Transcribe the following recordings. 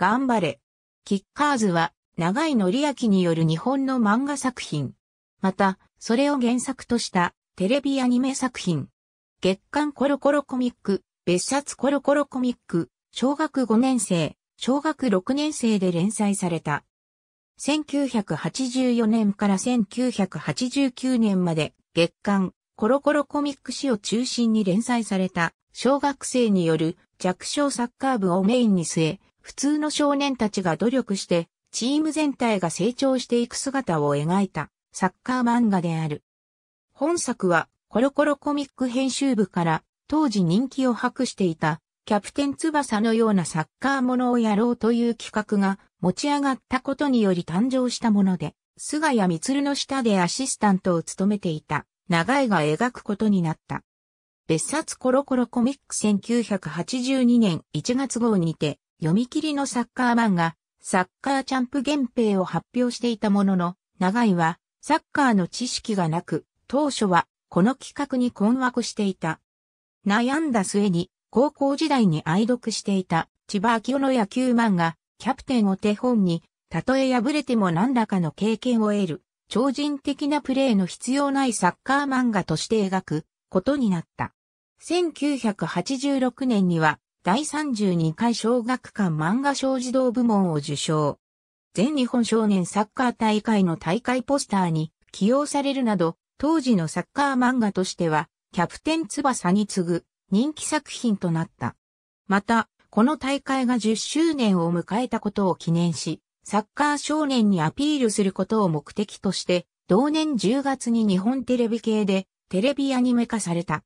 頑張れ。キッカーズは、長井あ明による日本の漫画作品。また、それを原作としたテレビアニメ作品。月刊コロコロコミック、別冊コロコロコミック、小学5年生、小学6年生で連載された。1984年から1989年まで月刊コロコロコミック誌を中心に連載された小学生による弱小サッカー部をメインに据え、普通の少年たちが努力して、チーム全体が成長していく姿を描いたサッカー漫画である。本作はコロコロコミック編集部から当時人気を博していたキャプテン翼のようなサッカーものをやろうという企画が持ち上がったことにより誕生したもので、菅谷光の下でアシスタントを務めていた長井が描くことになった。別冊コロコロコミック1982年1月号にて読み切りのサッカー漫画、サッカーチャンプ原平を発表していたものの、長井は、サッカーの知識がなく、当初は、この企画に困惑していた。悩んだ末に、高校時代に愛読していた、千葉明夫の野球漫画、キャプテンを手本に、たとえ敗れても何らかの経験を得る、超人的なプレーの必要ないサッカー漫画として描くことになった。1986年には第32回小学館漫画小児童部門を受賞。全日本少年サッカー大会の大会ポスターに起用されるなど、当時のサッカー漫画としては、キャプテン翼に次ぐ人気作品となった。また、この大会が10周年を迎えたことを記念し、サッカー少年にアピールすることを目的として、同年10月に日本テレビ系でテレビアニメ化された。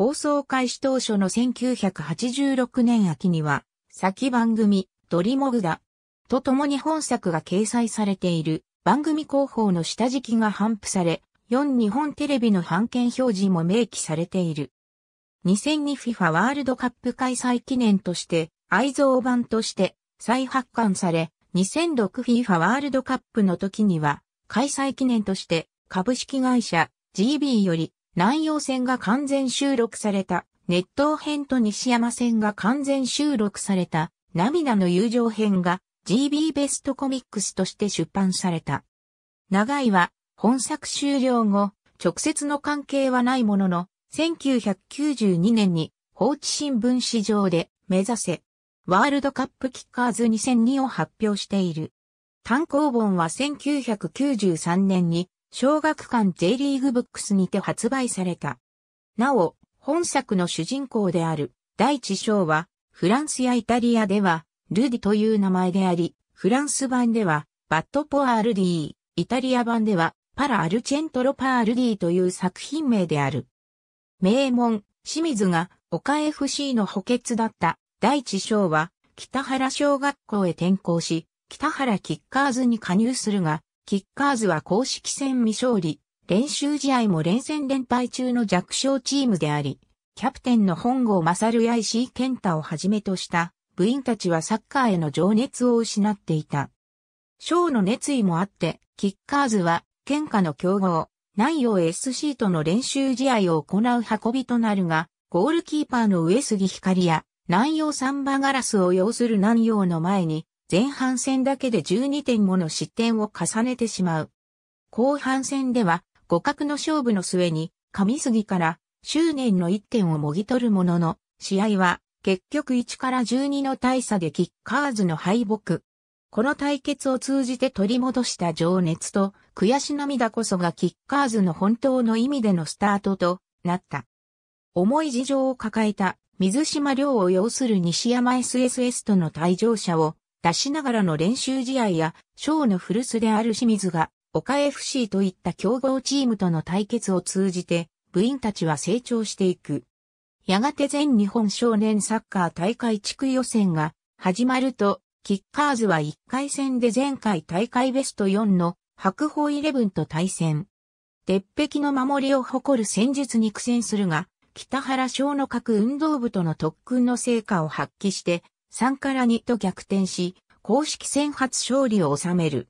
放送開始当初の1986年秋には、先番組、ドリモグダ、と共に本作が掲載されている番組広報の下敷きが頒布され、4日本テレビの版権表示も明記されている。2002FIFA ワールドカップ開催記念として、愛蔵版として再発刊され、2006FIFA ワールドカップの時には、開催記念として、株式会社 GB より南洋線が完全収録された、熱湯編と西山線が完全収録された、涙の友情編が GB ベストコミックスとして出版された。長井は、本作終了後、直接の関係はないものの、1992年に、放置新聞市場で、目指せ、ワールドカップキッカーズ2002を発表している。単行本は1993年に小学館 J リーグブックスにて発売された。なお、本作の主人公である第一章は、フランスやイタリアでは、ルディという名前であり、フランス版では、バットポアールディイタリア版では、パラ・アルチェントロ・パールディという作品名である。名門、清水が岡 FC の補欠だった第一章は、北原小学校へ転校し、北原キッカーズに加入するが、キッカーズは公式戦未勝利、練習試合も連戦連敗中の弱小チームであり、キャプテンの本郷勝や石井健太をはじめとした部員たちはサッカーへの情熱を失っていた。ショーの熱意もあって、キッカーズは、県下の強豪、南洋 SC との練習試合を行う運びとなるが、ゴールキーパーの上杉光や、南洋サンバガラスを要する南洋の前に、前半戦だけで12点もの失点を重ねてしまう。後半戦では、互角の勝負の末に、上杉から執念の1点をもぎ取るものの、試合は結局1から12の大差でキッカーズの敗北。この対決を通じて取り戻した情熱と悔し涙こそがキッカーズの本当の意味でのスタートとなった。重い事情を抱えた水島亮を要する西山 SSS との退場者を出しながらの練習試合や、ショーの古巣である清水が、岡 FC といった強豪チームとの対決を通じて、部員たちは成長していく。やがて全日本少年サッカー大会地区予選が始まると、キッカーズは1回戦で前回大会ベスト4の白鵬イレブンと対戦。鉄壁の守りを誇る戦術に苦戦するが、北原小の各運動部との特訓の成果を発揮して、3から2と逆転し、公式戦初勝利を収める。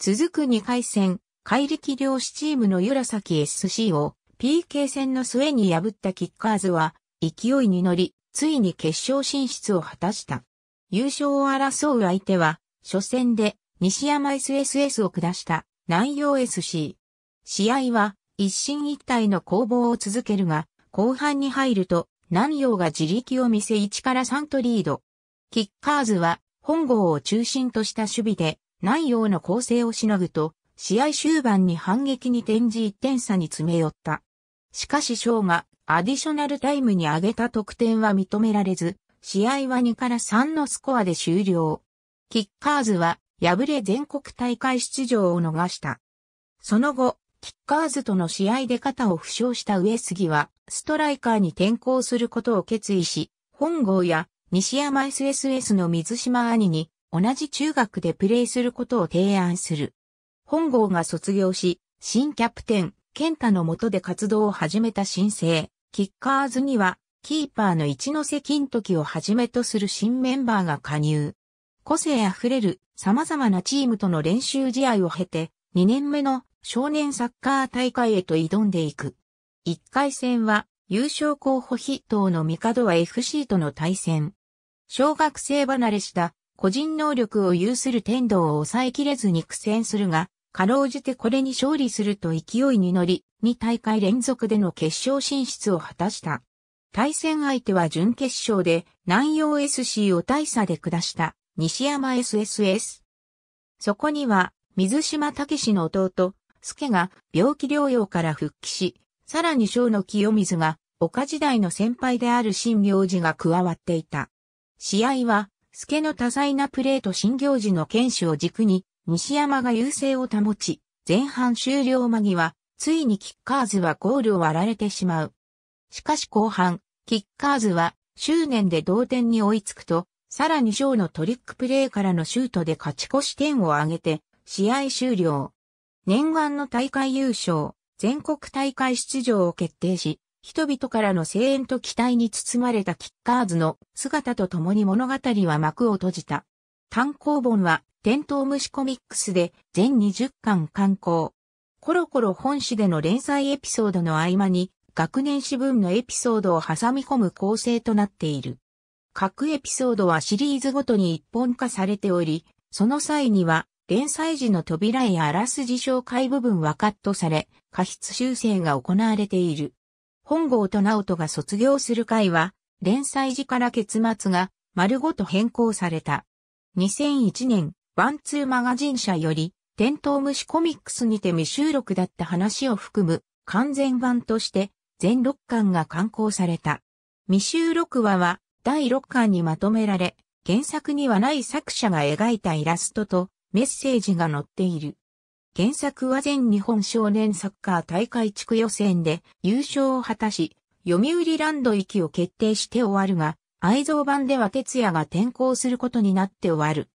続く2回戦、怪力漁師チームの由良崎 SC を PK 戦の末に破ったキッカーズは、勢いに乗り、ついに決勝進出を果たした。優勝を争う相手は、初戦で西山 SSS を下した南洋 SC。試合は一進一退の攻防を続けるが、後半に入ると南洋が自力を見せ1から3とリード。キッカーズは本郷を中心とした守備で内容の構成をしのぐと、試合終盤に反撃に転じ1点差に詰め寄った。しかし翔がアディショナルタイムに上げた得点は認められず、試合は2から3のスコアで終了。キッカーズは敗れ全国大会出場を逃した。その後、キッカーズとの試合で肩を負傷した上杉は、ストライカーに転向することを決意し、本郷や西山 SSS の水島兄に同じ中学でプレーすることを提案する。本郷が卒業し、新キャプテン、健太の下で活動を始めた新生、キッカーズには、キーパーの一ノ瀬金時をはじめとする新メンバーが加入。個性あふれる様々なチームとの練習試合を経て、2年目の少年サッカー大会へと挑んでいく。1回戦は優勝候補筆頭の帝は FC との対戦。小学生離れした個人能力を有する天道を抑えきれずに苦戦するが、かろうじてこれに勝利すると勢いに乗り、2大会連続での決勝進出を果たした。対戦相手は準決勝で南洋 SC を大差で下した西山 SSS。そこには水島武の弟、助が病気療養から復帰し、さらに小の清水が岡時代の先輩である新行寺が加わっていた。試合は、助の多彩なプレーと新行事の剣士を軸に、西山が優勢を保ち、前半終了間際、ついにキッカーズはゴールを割られてしまう。しかし後半、キッカーズは執念で同点に追いつくと、さらにショーのトリックプレーからのシュートで勝ち越し点を挙げて、試合終了。念願の大会優勝、全国大会出場を決定し、人々からの声援と期待に包まれたキッカーズの姿と共に物語は幕を閉じた。単行本は、伝統虫コミックスで全20巻刊行。コロコロ本誌での連載エピソードの合間に、学年誌分のエピソードを挟み込む構成となっている。各エピソードはシリーズごとに一本化されており、その際には、連載時の扉へあらすじ紹介部分はカットされ、過失修正が行われている。本郷と直人が卒業する回は、連載時から結末が丸ごと変更された。2001年、ワンツーマガジン社より、テントウムシコミックスにて未収録だった話を含む完全版として全6巻が刊行された。未収録話は第6巻にまとめられ、原作にはない作者が描いたイラストとメッセージが載っている。原作は全日本少年サッカー大会地区予選で優勝を果たし、読売ランド行きを決定して終わるが、愛蔵版では哲也が転校することになって終わる。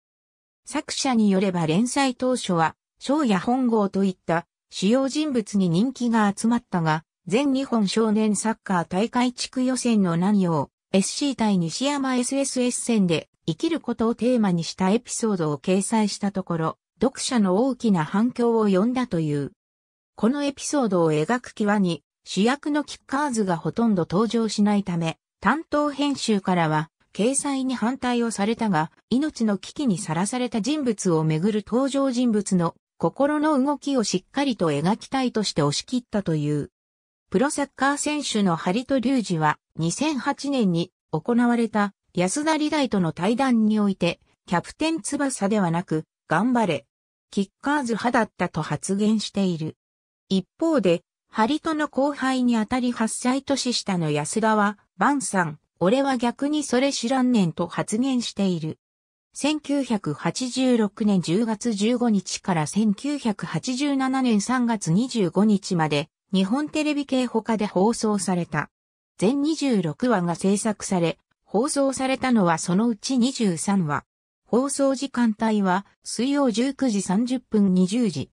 作者によれば連載当初は、翔や本郷といった主要人物に人気が集まったが、全日本少年サッカー大会地区予選の何を SC 対西山 SSS 戦で生きることをテーマにしたエピソードを掲載したところ、読者の大きな反響を呼んだという。このエピソードを描く際に、主役のキッカーズがほとんど登場しないため、担当編集からは、掲載に反対をされたが、命の危機にさらされた人物をめぐる登場人物の心の動きをしっかりと描きたいとして押し切ったという。プロサッカー選手のハリト・リュウジは2008年に行われた安田理大との対談において、キャプテン翼ではなく、頑張れ、キッカーズ派だったと発言している。一方で、ハリトの後輩にあたり8歳年下の安田は、バンさん、俺は逆にそれ知らんねんと発言している。1986年10月15日から1987年3月25日まで日本テレビ系他で放送された。全26話が制作され、放送されたのはそのうち23話。放送時間帯は水曜19時30分20時。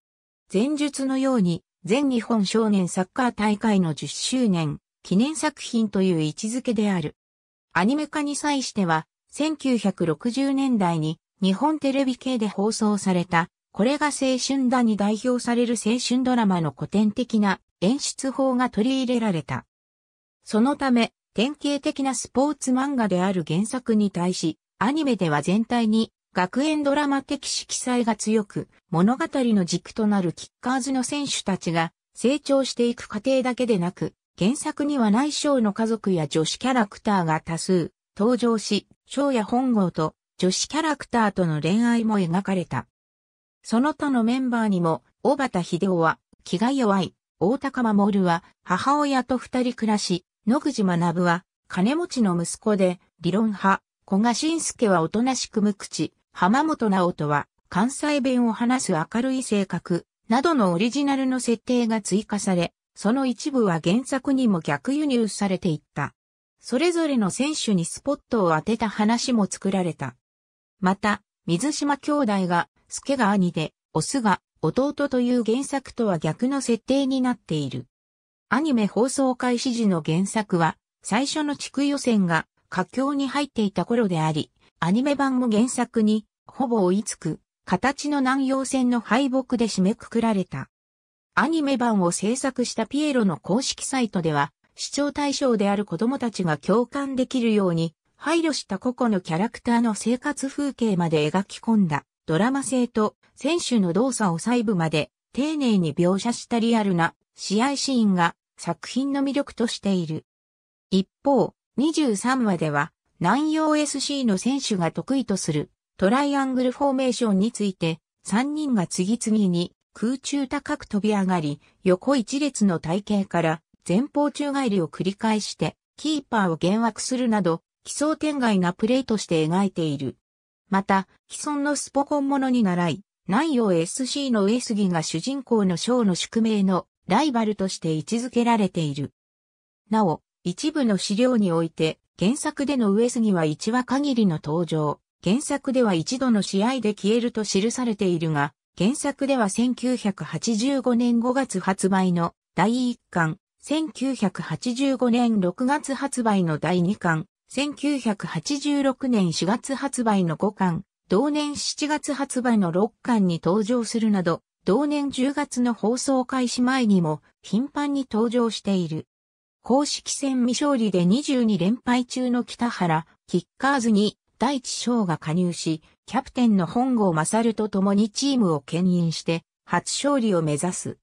前述のように全日本少年サッカー大会の10周年記念作品という位置づけである。アニメ化に際しては1960年代に日本テレビ系で放送されたこれが青春だに代表される青春ドラマの古典的な演出法が取り入れられた。そのため、典型的なスポーツ漫画である原作に対し、アニメでは全体に学園ドラマ的色彩が強く、物語の軸となるキッカーズの選手たちが成長していく過程だけでなく、原作には内省の家族や女子キャラクターが多数登場し、章や本郷と女子キャラクターとの恋愛も描かれた。その他のメンバーにも、小畑秀夫は気が弱い、大高守は母親と二人暮らし、野口学は金持ちの息子で理論派、古賀信介はおとなしく無口、浜本直人は関西弁を話す明るい性格、などのオリジナルの設定が追加され、その一部は原作にも逆輸入されていった。それぞれの選手にスポットを当てた話も作られた。また、水島兄弟が、助が兄で、オスが弟という原作とは逆の設定になっている。アニメ放送開始時の原作は、最初の地区予選が佳境に入っていた頃であり、アニメ版も原作に、ほぼ追いつく、形の南洋戦の敗北で締めくくられた。アニメ版を制作したピエロの公式サイトでは、視聴対象である子供たちが共感できるように、配慮した個々のキャラクターの生活風景まで描き込んだ、ドラマ性と選手の動作を細部まで丁寧に描写したリアルな試合シーンが作品の魅力としている。一方、23話では、南洋 SC の選手が得意とするトライアングルフォーメーションについて、3人が次々に空中高く飛び上がり、横一列の体型から前方宙返りを繰り返して、キーパーを幻惑するなど、奇想天外なプレイとして描いている。また、既存のスポコンものに習い、南洋 SC の上杉が主人公の章の宿命のライバルとして位置づけられている。なお、一部の資料において、原作での上杉は1話限りの登場、原作では一度の試合で消えると記されているが、原作では1985年5月発売の第1巻、1985年6月発売の第2巻、1986年4月発売の5巻、同年7月発売の6巻に登場するなど、同年10月の放送開始前にも頻繁に登場している。公式戦未勝利で22連敗中の北原、キッカーズに大地章が加入し、キャプテンの本郷勝と共にチームを牽引して、初勝利を目指す。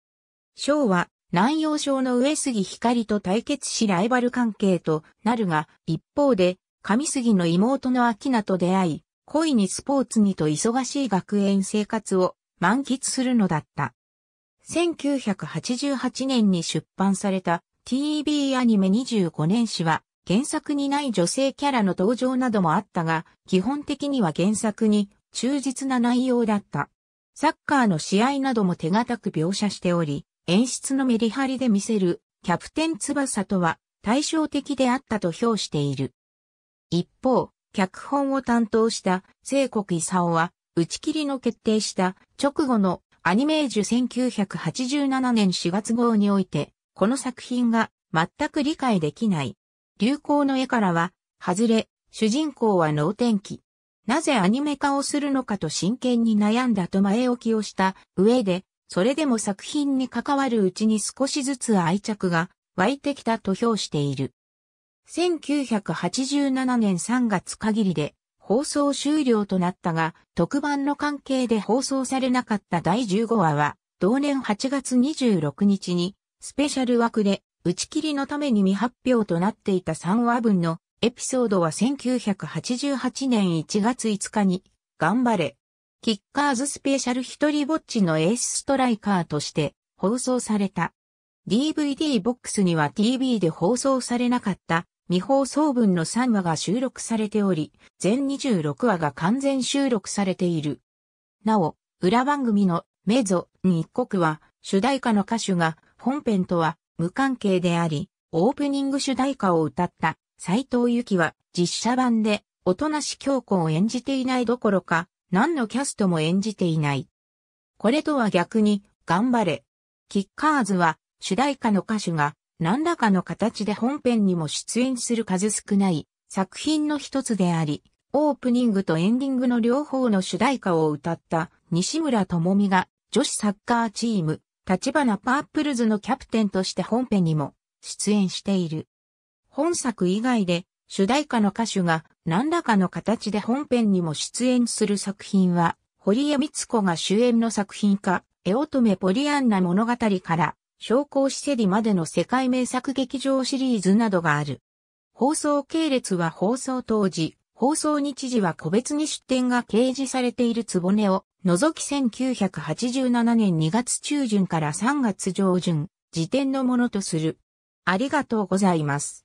章は、南洋省の上杉光と対決しライバル関係となるが、一方で、上杉の妹の明菜と出会い、恋にスポーツにと忙しい学園生活を満喫するのだった。1988年に出版された TV アニメ25年史は原作にない女性キャラの登場などもあったが、基本的には原作に忠実な内容だった。サッカーの試合なども手堅く描写しており、演出のメリハリで見せるキャプテン翼とは対照的であったと評している。一方、脚本を担当した聖国勲は、打ち切りの決定した直後のアニメージュ1987年4月号において、この作品が全く理解できない。流行の絵からは、外れ、主人公は脳天気。なぜアニメ化をするのかと真剣に悩んだと前置きをした上で、それでも作品に関わるうちに少しずつ愛着が湧いてきたと評している。1987年3月限りで放送終了となったが、特番の関係で放送されなかった第15話は、同年8月26日にスペシャル枠で、打ち切りのために未発表となっていた3話分のエピソードは1988年1月5日に、頑張れ。キッカーズスペシャル一人ぼっちのエースストライカーとして放送された。DVD ボックスには TV で放送されなかった未放送分の3話が収録されており、全26話が完全収録されている。なお、裏番組のメゾ日一国は主題歌の歌手が本編とは無関係であり、オープニング主題歌を歌った斎藤由紀は実写版で、なし京子を演じていないどころか、何のキャストも演じていない。これとは逆に、頑張れ。キッカーズは、主題歌の歌手が、何らかの形で本編にも出演する数少ない作品の一つであり、オープニングとエンディングの両方の主題歌を歌った西村智美が女子サッカーチーム立花パープルズのキャプテンとして本編にも出演している。本作以外で主題歌の歌手が何らかの形で本編にも出演する作品は、堀江光子が主演の作品化、エオトメポリアンナ物語から、昇降しセリまでの世界名作劇場シリーズなどがある。放送系列は放送当時、放送日時は個別に出展が掲示されているつぼねを除き1987年2月中旬から3月上旬、時点のものとする。ありがとうございます。